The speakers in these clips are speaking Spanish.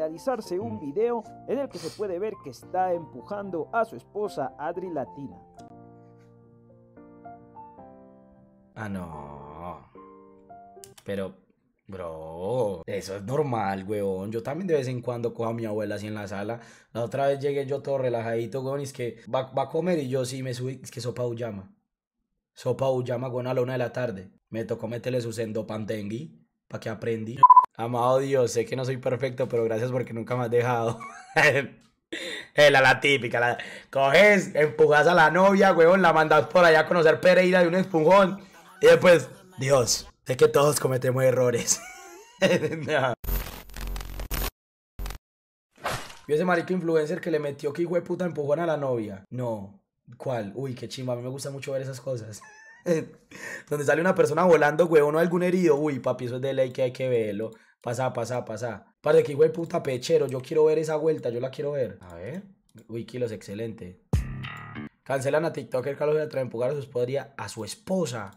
realizarse un mm. video en el que se puede ver que está empujando a su esposa Adri Latina. Ah, no. Pero, bro, eso es normal, weón. Yo también de vez en cuando cojo a mi abuela así en la sala. La otra vez llegué yo todo relajadito, weón, y es que va, va a comer y yo sí me subí, es que sopa llama Sopa llama weón, a la una de la tarde. Me tocó meterle su sendo para que aprendí. Amado Dios, sé que no soy perfecto, pero gracias porque nunca me has dejado. Eh, la, la típica, la... coges, empujas a la novia, huevón, la mandas por allá a conocer Pereira de un espujón. Y después, Dios, sé que todos cometemos errores. ¿Vio ese marico influencer que le metió que hijo puta empujón a la novia. No. ¿Cuál? Uy, qué chimba. A mí me gusta mucho ver esas cosas. donde sale una persona volando, huevón, o algún herido. Uy, papi, eso es de ley que hay que verlo. Pasa, pasa, pasa. Parece que igual puta pechero, yo quiero ver esa vuelta, yo la quiero ver. A ver. Uy, kilos, excelente. Cancelan a TikToker Carlos calor de empujar a su a su esposa.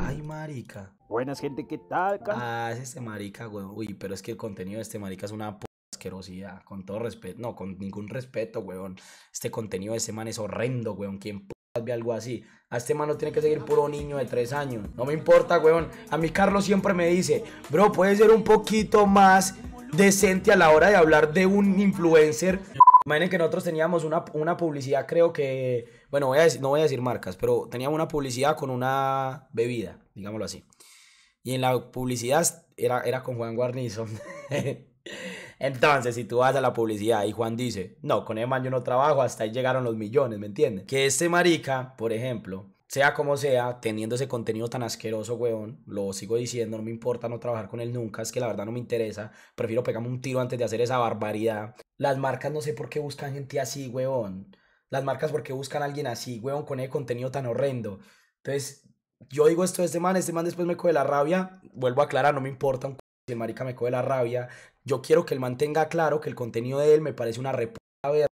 Ay, marica. Buenas, gente, ¿qué tal, Ah, es este marica, weón. Uy, pero es que el contenido de este marica es una asquerosidad. Con todo respeto, no, con ningún respeto, weón. Este contenido de este man es horrendo, weón. ¿Quién algo así. A este mano tiene que seguir puro niño de 3 años. No me importa, weón. A mí Carlos siempre me dice, bro, puede ser un poquito más decente a la hora de hablar de un influencer. Imaginen que nosotros teníamos una, una publicidad, creo que, bueno, no voy a decir marcas, pero teníamos una publicidad con una bebida, digámoslo así. Y en la publicidad era, era con Juan Guarnizo. Entonces, si tú vas a la publicidad y Juan dice, no, con man yo no trabajo, hasta ahí llegaron los millones, ¿me entiendes? Que este marica, por ejemplo, sea como sea, teniendo ese contenido tan asqueroso, weón, lo sigo diciendo, no me importa no trabajar con él nunca, es que la verdad no me interesa, prefiero pegarme un tiro antes de hacer esa barbaridad. Las marcas no sé por qué buscan gente así, weón. Las marcas por qué buscan a alguien así, weón, con ese contenido tan horrendo. Entonces, yo digo esto de este man, este man después me coge la rabia, vuelvo a aclarar, no me importa un el marica me coge la rabia. Yo quiero que él mantenga claro que el contenido de él me parece una reputa verga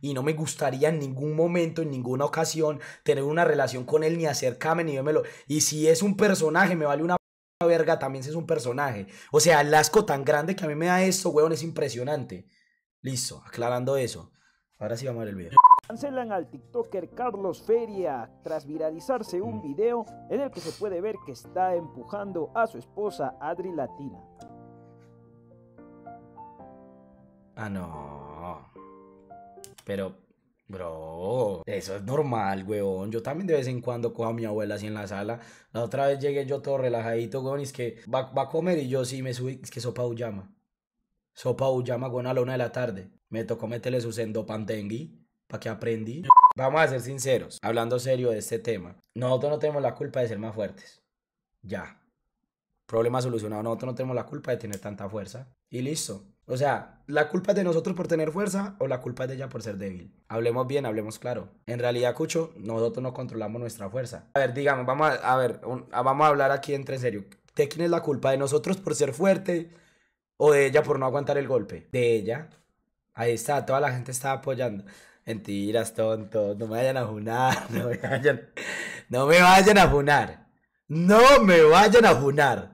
y no me gustaría en ningún momento, en ninguna ocasión, tener una relación con él, ni acercarme, ni vémelo. Y si es un personaje, me vale una verga, también si es un personaje. O sea, el asco tan grande que a mí me da esto, weón, es impresionante. Listo, aclarando eso. Ahora sí vamos a ver el video. Cancelan al TikToker Carlos Feria tras viralizarse un video en el que se puede ver que está empujando a su esposa Adri Latina. Ah, no. Pero, bro, eso es normal, weón. Yo también de vez en cuando cojo a mi abuela así en la sala. La otra vez llegué yo todo relajadito, weón, y es que va, a comer y yo sí me subí, es que sopa uyama. Sopa uyama, weón, a la una de la tarde. Me tocó meterle su sendo pantengui para que aprendí. Vamos a ser sinceros, hablando serio de este tema. Nosotros no tenemos la culpa de ser más fuertes. Ya. Problema solucionado. Nosotros no tenemos la culpa de tener tanta fuerza. Y listo. O sea, ¿la culpa es de nosotros por tener fuerza o la culpa es de ella por ser débil? Hablemos bien, hablemos claro. En realidad, Cucho, nosotros no controlamos nuestra fuerza. A ver, digamos, vamos a, ver, vamos a hablar aquí entre serio. te quién es la culpa? ¿De nosotros por ser fuerte o de ella por no aguantar el golpe? De ella. Ahí está, toda la gente está apoyando. Mentiras, tonto. No me vayan a funar. No me vayan, no me vayan a funar. No me vayan a funar.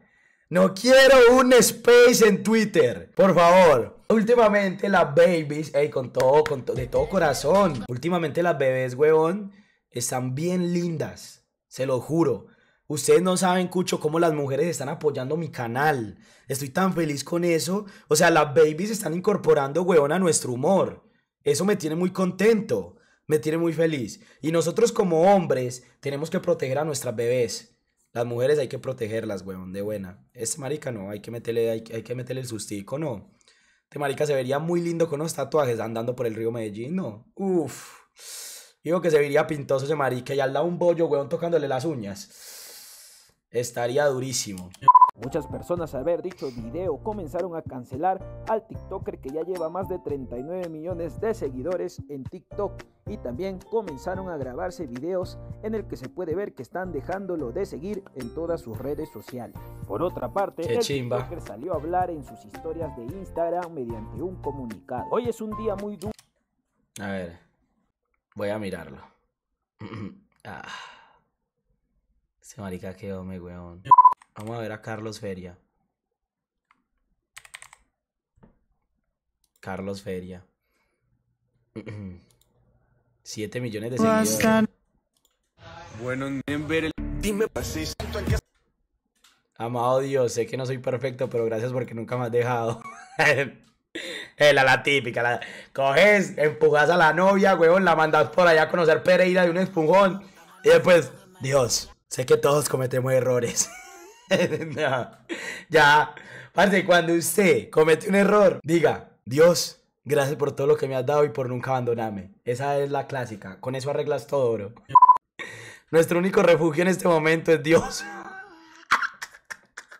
No quiero un space en Twitter. Por favor. Últimamente las babies, ey, con todo, con de todo corazón. Últimamente las bebés, huevón, están bien lindas. Se lo juro. Ustedes no saben, Cucho, cómo las mujeres están apoyando mi canal. Estoy tan feliz con eso. O sea, las babies están incorporando, weón, a nuestro humor. Eso me tiene muy contento. Me tiene muy feliz. Y nosotros como hombres tenemos que proteger a nuestras bebés. Las mujeres hay que protegerlas, weón, de buena. Este marica no, hay que meterle, hay, que meterle el sustico, no. Este marica se vería muy lindo con unos tatuajes andando por el río Medellín, no. Uf. Digo que se vería pintoso ese marica y al lado un bollo, weón, tocándole las uñas. Estaría durísimo. Muchas personas al ver dicho video comenzaron a cancelar al TikToker que ya lleva más de 39 millones de seguidores en TikTok y también comenzaron a grabarse videos en el que se puede ver que están dejándolo de seguir en todas sus redes sociales. Por otra parte, el TikToker salió a hablar en sus historias de Instagram mediante un comunicado. Hoy es un día muy duro. A ver, voy a mirarlo. ah. Ese marica que me weón. Vamos a ver a Carlos Feria. Carlos Feria. 7 millones de seguidores. Bueno, en ver el... Dime, pues, Amado Dios, sé que no soy perfecto, pero gracias porque nunca me has dejado. Eh, la, la típica, la... coges, empujas a la novia, weón, la mandas por allá a conocer Pereira de un espujón. Y después, Dios, Sé que todos cometemos errores. ya. Parte, cuando usted comete un error, diga, Dios, gracias por todo lo que me has dado y por nunca abandonarme. Esa es la clásica. Con eso arreglas todo, bro. Nuestro único refugio en este momento es Dios.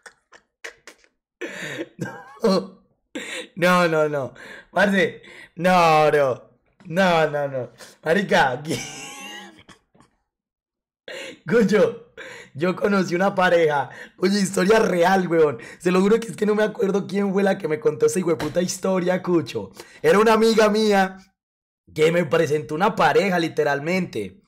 no, no, no. no. no, bro. No, no, no. Marica, Cucho, yo conocí una pareja. Oye, historia real, weón. Se lo juro que es que no me acuerdo quién fue la que me contó esa puta historia, Cucho. Era una amiga mía que me presentó una pareja, literalmente.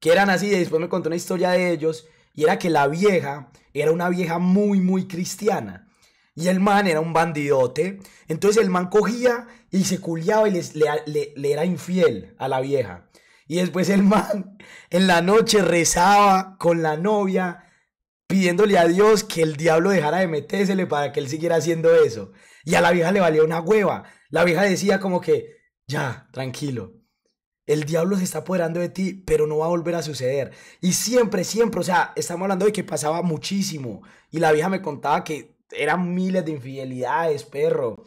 Que eran así, y después me contó una historia de ellos. Y era que la vieja era una vieja muy, muy cristiana. Y el man era un bandidote. Entonces el man cogía y se culiaba y le, era infiel a la vieja. Y después el man en la noche rezaba con la novia, pidiéndole a Dios que el diablo dejara de metérsele para que él siguiera haciendo eso. Y a la vieja le valía una hueva. La vieja decía como que, ya, tranquilo. El diablo se está apoderando de ti, pero no va a volver a suceder. Y siempre, siempre, o sea, estamos hablando de que pasaba muchísimo. Y la vieja me contaba que eran miles de infidelidades, perro.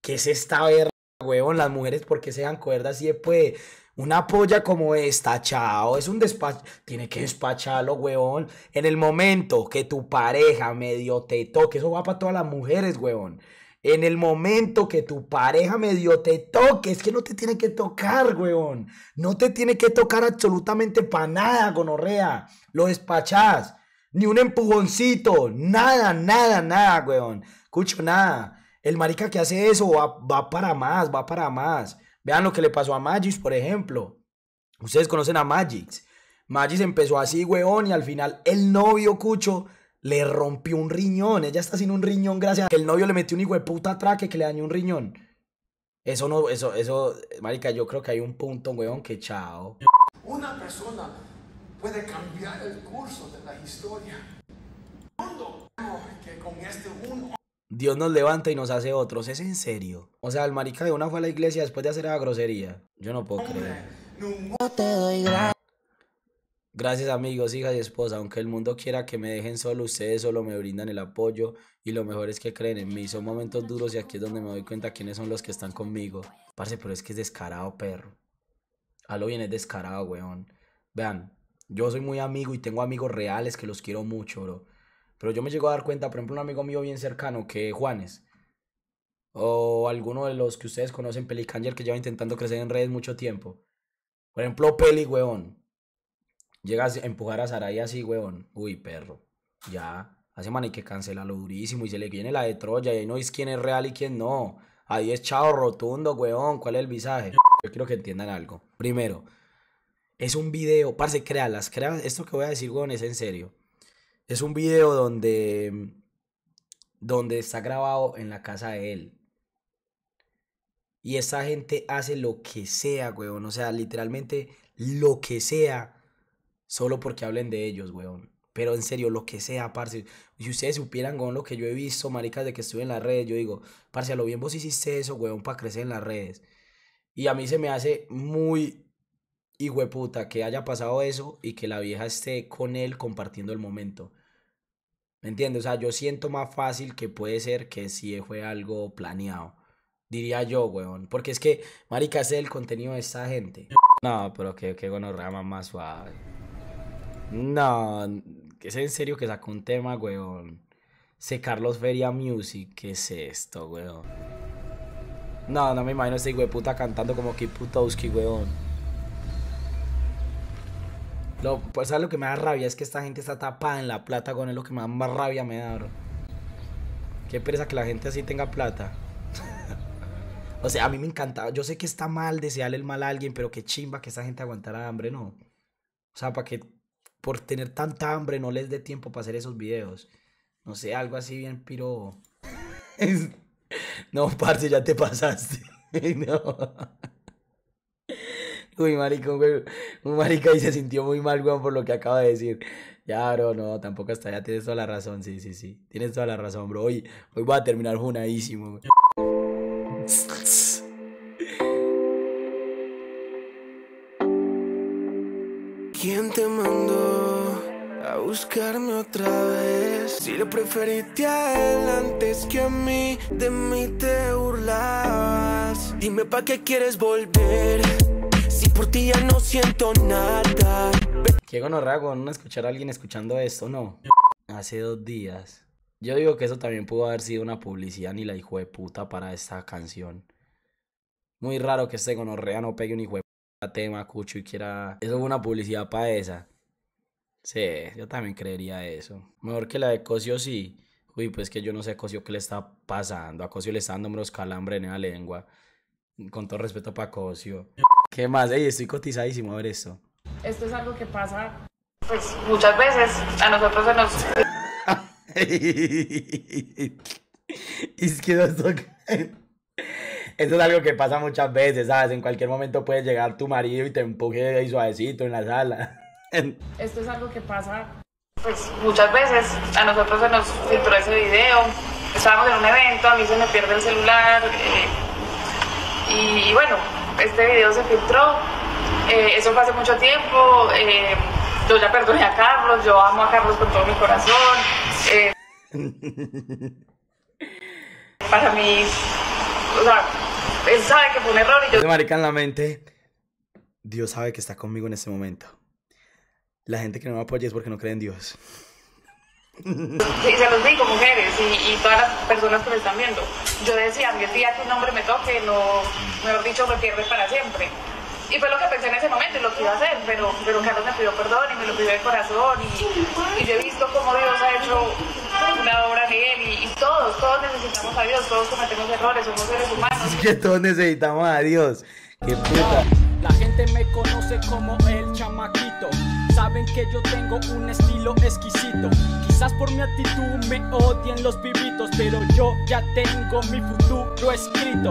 Que es esta verga, huevón, las mujeres porque sean cuerdas y después una polla como esta, chao, es un despacho. Tiene que despacharlo, weón En el momento que tu pareja medio te toque, eso va para todas las mujeres, weón En el momento que tu pareja medio te toque, es que no te tiene que tocar, weón. No te tiene que tocar absolutamente para nada, gonorrea. Lo despachás. Ni un empujoncito. Nada, nada, nada, weón. Escucho nada. El marica que hace eso va para más, va para más. Vean lo que le pasó a Magix, por ejemplo. Ustedes conocen a Magix. Magix empezó así, weón, y al final el novio Cucho le rompió un riñón. Ella está sin un riñón gracias a que el novio le metió un hijo de puta traque que le dañó un riñón. Eso no, eso, eso, marica, yo creo que hay un punto, weón, que chao. Una persona puede cambiar el curso de la historia. que con este Dios nos levanta y nos hace otros. Es en serio. O sea, el marica de una fue a la iglesia después de hacer la grosería. Yo no puedo creer. te doy gracias. amigos, hijas y esposa. Aunque el mundo quiera que me dejen solo, ustedes solo me brindan el apoyo y lo mejor es que creen en mí. Son momentos duros y aquí es donde me doy cuenta quiénes son los que están conmigo. Parce, pero es que es descarado, perro. A lo bien es descarado, weón. Vean, yo soy muy amigo y tengo amigos reales que los quiero mucho, bro. Pero yo me llego a dar cuenta, por ejemplo, un amigo mío bien cercano, que Juanes, o alguno de los que ustedes conocen, Pelicanger, que lleva intentando crecer en redes mucho tiempo. Por ejemplo, Peli, weón. Llega a empujar a Saray así, weón. Uy, perro. Ya. Hace man que cancela lo durísimo y se le viene la de Troya y no es quién es real y quién no. Ahí es chao rotundo, weón. ¿Cuál es el visaje? Yo quiero que entiendan algo. Primero, es un video. Parce, créalas, créalas. Esto que voy a decir, weón, es en serio. Es un video donde, mm, donde está grabado en la casa de él. Y esta gente hace lo que sea, weón. O sea, literalmente lo que sea. Solo porque hablen de ellos, weón. Pero en serio, lo que sea, parce. Si ustedes supieran con lo que yo he visto, maricas, de que estuve en las redes, yo digo, parce, a lo bien vos hiciste eso, weón, para crecer en las redes. Y a mí se me hace muy hijo puta que haya pasado eso y que la vieja esté con él compartiendo el momento. ¿Me entiendes? O sea, yo siento más fácil que puede ser que si fue algo planeado. Diría yo, weón. Porque es que, marica, ese es el contenido de esta gente. No, pero que, gonorrama más suave. No, es en serio que sacó un tema, weón. Se Carlos Feria Music, ¿qué es esto, weón? No, no me imagino este puta cantando como Kiputowski, weón. Lo, pues, que me da rabia es que esta gente está tapada en la plata, con es lo que me da más rabia me da, bro. Qué pereza que la gente así tenga plata. o sea, a mí me encanta. Yo sé que está mal desearle el mal a alguien, pero qué chimba que esa gente aguantara hambre, no. O sea, para que por tener tanta hambre no les dé tiempo para hacer esos videos. No sé, algo así bien piro. no, parce, ya te pasaste. no. Uy, marico güey. Un marica y se sintió muy mal, güey, por lo que acaba de decir. Ya, bro, no, tampoco hasta Ya tienes toda la razón, sí, sí, sí. Tienes toda la razón, bro. Hoy, hoy voy a terminar junadísimo, ¿Quién te mandó a buscarme otra vez? Si lo preferiste a él antes que a mí, de mí te burlas Dime pa' qué quieres volver no siento nada. Qué gonorrea no escuchar a alguien escuchando esto, ¿no? Hace dos días. Yo digo que eso también pudo haber sido una publicidad ni la hijo de puta para esta canción. Muy raro que este gonorrea no pegue un hijo de puta tema, cucho, y quiera... Eso fue una publicidad para esa. Sí, yo también creería eso. Mejor que la de Cosio sí. Uy, pues que yo no sé a Cosio qué le está pasando. A Cosio le está dando unos calambres en la lengua. Con todo respeto para Cosio. ¿Qué más? Ey, estoy cotizadísimo a ver esto. Esto es algo que pasa, pues, muchas veces. A nosotros se nos... es que Esto es algo que pasa muchas veces, ¿sabes? En cualquier momento puede llegar tu marido y te empuje suavecito en la sala. Esto es algo que pasa, pues, muchas veces. A nosotros se nos filtró ese video. Estábamos en un evento, a mí se me pierde el celular. Eh, y bueno, este video se filtró. Eh, eso fue hace mucho tiempo. Eh, yo ya perdoné a Carlos, yo amo a Carlos con todo mi corazón. Eh, para mí, o sea, él sabe que fue un error y yo... Marica en la mente, Dios sabe que está conmigo en este momento. La gente que no me apoya es porque no cree en Dios. Sí, se los digo, mujeres y, y, todas las personas que me están viendo. Yo decía, el día que un hombre me toque, no, mejor dicho, me pierde para siempre. Y fue lo que pensé en ese momento y lo que iba a hacer, pero, pero Carlos me pidió perdón y me lo pidió de corazón. Y, yo he visto cómo Dios ha hecho una obra bien él. Y, todos, todos necesitamos a Dios, todos cometemos errores, somos seres humanos. Es todos necesitamos a Dios. Qué puta. La gente me conoce como el chamaquito. Saben que yo tengo un estilo exquisito. Quizás por mi actitud me odien los pibitos, pero yo ya tengo mi futuro escrito.